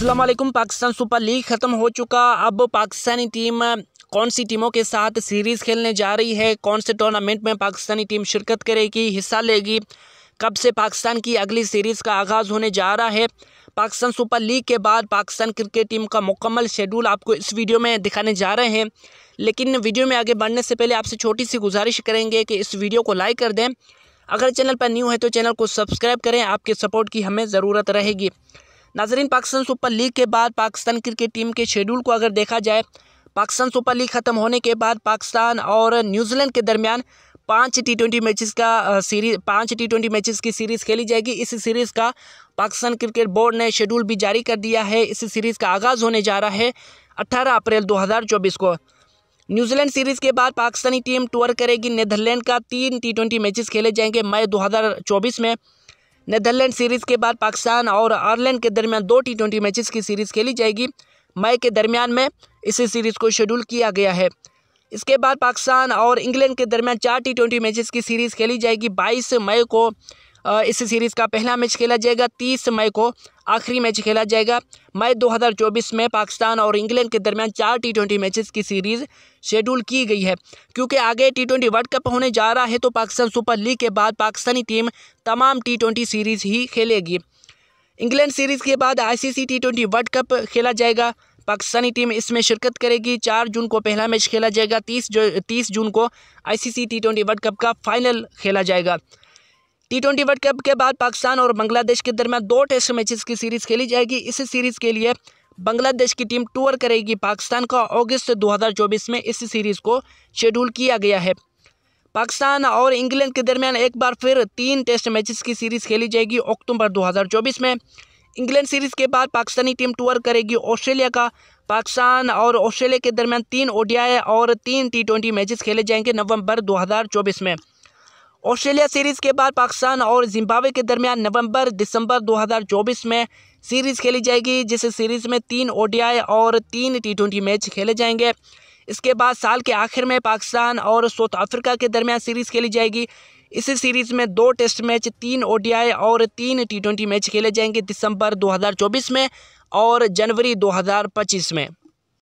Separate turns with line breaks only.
अस्सलाम Pakistan super league ख़त्म हो चुका अब पाकिस्तानी टीम कौन सी टीमों के साथ सीरीज़ खेलने जा रही है कौन से टूर्नामेंट में पाकिस्तानी टीम शिरकत करेगी हिस्सा लेगी कब से पाकिस्तान की अगली सीरीज़ का आगाज़ होने जा रहा है पाकिस्तान सुपर लीग के बाद पाकिस्तान क्रिकेट टीम का मुकम्मल शेड्यूल आपको इस वीडियो में दिखाने जा रहे हैं लेकिन वीडियो में आगे बढ़ने से पहले आपसे छोटी सी गुजारिश करेंगे कि इस वीडियो को लाइक कर दें अगर चैनल पर न्यू है तो चैनल को सब्सक्राइब करें आपके सपोर्ट की हमें ज़रूरत रहेगी नाजरीन पाकिस्तान सुपर लीग के बाद पाकिस्तान क्रिकेट टीम के शेड्यूल को अगर देखा जाए पाकिस्तान सुपर लीग ख़त्म होने के बाद पाकिस्तान और न्यूजीलैंड के दरमियान पाँच टी ट्वेंटी मैचेस का सीरीज पाँच टी ट्वेंटी मैचेस की सीरीज़ खेली जाएगी इस सीरीज़ का पाकिस्तान क्रिकेट बोर्ड ने शेड्यूल भी जारी कर दिया है इस सीरीज़ का आगाज़ होने जा रहा है अट्ठारह अप्रैल चौबीस को न्यूजीलैंड सीरीज़ के बाद पाकिस्तानी टीम टूर करेगी नीदरलैंड का तीन टी ट्वेंटी मैचेस खेले जाएंगे मई चौबीस में नदरलैंड सीरीज़ के बाद पाकिस्तान और आयरलैंड के दरमियान दो टी ट्वेंटी मैचेस की सीरीज़ खेली जाएगी मई के दरमियान में इसी सीरीज़ को शेड्यूल किया गया है इसके बाद पाकिस्तान और इंग्लैंड के दरमियान चार टी ट्वेंटी मैचेस की सीरीज़ खेली जाएगी बाईस मई को इस सीरीज़ का पहला मैच खेला जाएगा तीस मई को आखिरी मैच खेला जाएगा मई 2024 में पाकिस्तान और इंग्लैंड के दरमियान चार टी ट्वेंटी मैचेस की सीरीज़ शेड्यूल की गई है क्योंकि आगे टी ट्वेंटी वर्ल्ड कप होने जा रहा है तो पाकिस्तान सुपर लीग के बाद पाकिस्तानी टीम तमाम टी ट्वेंटी सीरीज़ ही खेलेगी इंग्लैंड सीरीज़ के बाद C T twenty world cup खेला जाएगा पाकिस्तानी टीम इसमें शिरकत करेगी चार जून को पहला मैच खेला जाएगा तीस जो तीस जून को ICC T twenty world cup का फाइनल खेला जाएगा टी ट्वेंटी वर्ल्ड कप के बाद पाकिस्तान और बांग्लादेश के दरमियान दो टेस्ट मैचेस की सीरीज खेली जाएगी इस सीरीज के लिए बांग्लादेश की टीम टूर करेगी पाकिस्तान का अगस्त 2024 में इस सीरीज को शेड्यूल किया गया है पाकिस्तान और इंग्लैंड के दरमियान एक बार फिर तीन टेस्ट मैचेस की सीरीज खेली जाएगी अक्टूबर 2024 में इंग्लैंड सीरीज के बाद पाकिस्तानी टीम टूर करेगी ऑस्ट्रेलिया का पाकिस्तान और ऑस्ट्रेलिया के दरमियान तीन ओडियाए और तीन टी ट्वेंटी मैचेस खेले जाएंगे नवम्बर दो में ऑस्ट्रेलिया सीरीज़ के बाद पाकिस्तान और जिम्बाब्वे के दरमियान नवंबर दिसंबर 2024 में सीरीज़ खेली जाएगी जिस सीरीज़ में तीन ओडीआई और तीन टी मैच खेले जाएंगे इसके बाद साल के आखिर में पाकिस्तान और साउथ अफ्रीका के दरमियान सीरीज़ खेली जाएगी इस सीरीज़ में दो टेस्ट मैच तीन ओ और तीन टी मैच खेले जाएंगे दिसंबर दो में और जनवरी दो में